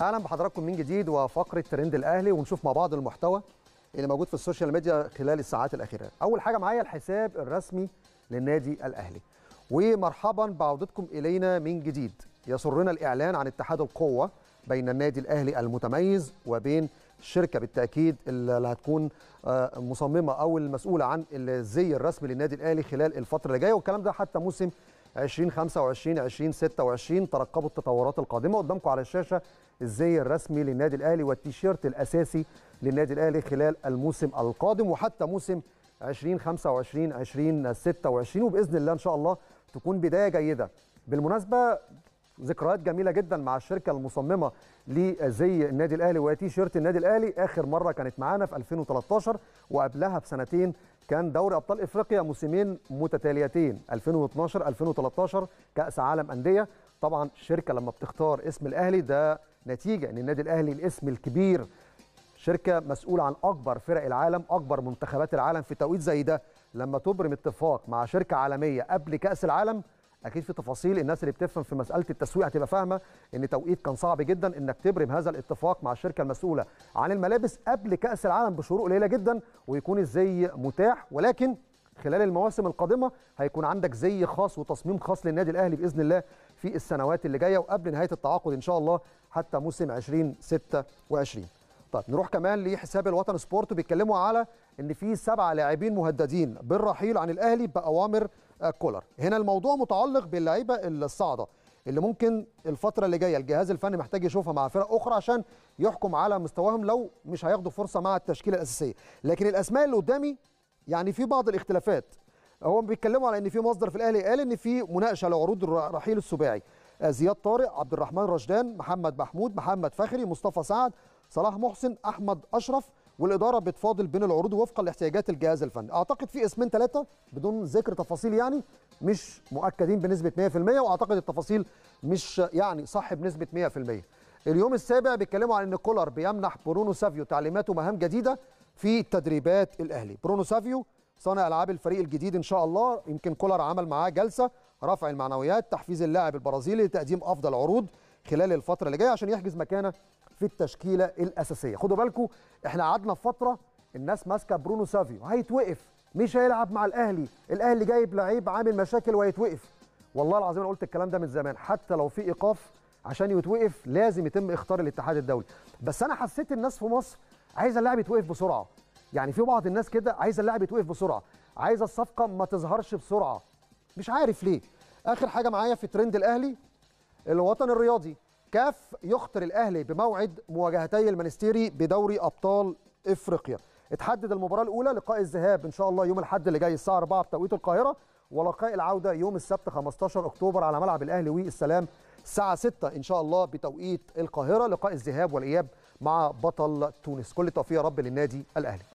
اهلا بحضراتكم من جديد وفقره ترند الاهلي ونشوف مع بعض المحتوى اللي موجود في السوشيال ميديا خلال الساعات الاخيره اول حاجه معايا الحساب الرسمي للنادي الاهلي ومرحبا بعودتكم الينا من جديد يسرنا الاعلان عن اتحاد القوه بين النادي الاهلي المتميز وبين الشركه بالتاكيد اللي هتكون آه، مصممه او المسؤوله عن الزي الرسمي للنادي الاهلي خلال الفتره اللي جايه والكلام ده حتى موسم 2025 2026 ترقبوا التطورات القادمه قدامكم على الشاشه الزي الرسمي للنادي الاهلي والتيشيرت الاساسي للنادي الاهلي خلال الموسم القادم وحتى موسم 2025 2026 وباذن الله ان شاء الله تكون بدايه جيده بالمناسبه ذكريات جميله جدا مع الشركه المصممه لزي النادي الاهلي وهي شيرت النادي الاهلي اخر مره كانت معانا في 2013 وقبلها بسنتين كان دوري ابطال افريقيا موسمين متتاليتين 2012 2013 كاس عالم انديه طبعا الشركه لما بتختار اسم الاهلي ده نتيجه ان النادي الاهلي الاسم الكبير شركه مسؤوله عن اكبر فرق العالم اكبر منتخبات العالم في توقيت زي ده لما تبرم اتفاق مع شركه عالميه قبل كاس العالم اكيد في تفاصيل الناس اللي بتفهم في مساله التسويق هتبقى فاهمه ان توقيت كان صعب جدا انك تبرم هذا الاتفاق مع الشركه المسؤوله عن الملابس قبل كاس العالم بشروق قليله جدا ويكون الزي متاح ولكن خلال المواسم القادمه هيكون عندك زي خاص وتصميم خاص للنادي الاهلي باذن الله في السنوات اللي جايه وقبل نهايه التعاقد ان شاء الله حتى موسم 2026 طيب نروح كمان لحساب الوطن سبورت بيتكلموا على ان في سبعه لاعبين مهددين بالرحيل عن الاهلي باوامر كولر هنا الموضوع متعلق باللعيبه الصعدة اللي ممكن الفتره اللي جايه الجهاز الفني محتاج يشوفها مع فرق اخرى عشان يحكم على مستواهم لو مش هياخدوا فرصه مع التشكيله الاساسيه لكن الاسماء اللي قدامي يعني في بعض الاختلافات هو بيتكلموا على ان في مصدر في الاهلي قال ان في مناقشه لعروض رحيل السباعي آه، زياد طارق عبد الرحمن رشدان محمد محمود محمد فخري مصطفى سعد صلاح محسن احمد اشرف والاداره بتفاضل بين العروض وفقا لاحتياجات الجهاز الفني اعتقد في اسمين ثلاثه بدون ذكر تفاصيل يعني مش مؤكدين بنسبه 100% واعتقد التفاصيل مش يعني صح بنسبه 100% اليوم السابع بيتكلموا عن ان كولر بيمنح برونو سافيو تعليمات ومهام جديده في تدريبات الاهلي برونو سافيو صانع العاب الفريق الجديد ان شاء الله يمكن كولر عمل معاه جلسه رفع المعنويات تحفيز اللاعب البرازيلي لتقديم افضل عروض خلال الفتره اللي جايه عشان يحجز مكانه في التشكيله الاساسيه خدوا بالكم احنا قعدنا فتره الناس ماسكه برونو سافيو هيتوقف مش هيلعب مع الاهلي الاهلي جايب لعيب عامل مشاكل وهيتوقف والله العظيم انا قلت الكلام ده من زمان حتى لو في ايقاف عشان يتوقف لازم يتم اختار الاتحاد الدولي بس انا حسيت الناس في مصر عايزه اللاعب يتوقف بسرعه يعني في بعض الناس كده عايزه اللاعب يتوقف بسرعه عايزه الصفقه ما تظهرش بسرعه مش عارف ليه اخر حاجه معايا في ترند الاهلي الوطن الرياضي كاف يخطر الاهلي بموعد مواجهتي المانستيري بدوري ابطال افريقيا اتحدد المباراه الاولى لقاء الذهاب ان شاء الله يوم الاحد اللي جاي الساعه 4 بتوقيت القاهره ولقاء العوده يوم السبت 15 اكتوبر على ملعب الاهلي والسلام الساعه 6 ان شاء الله بتوقيت القاهره لقاء الذهاب والاياب مع بطل تونس كل التوفيق يا رب للنادي الاهلي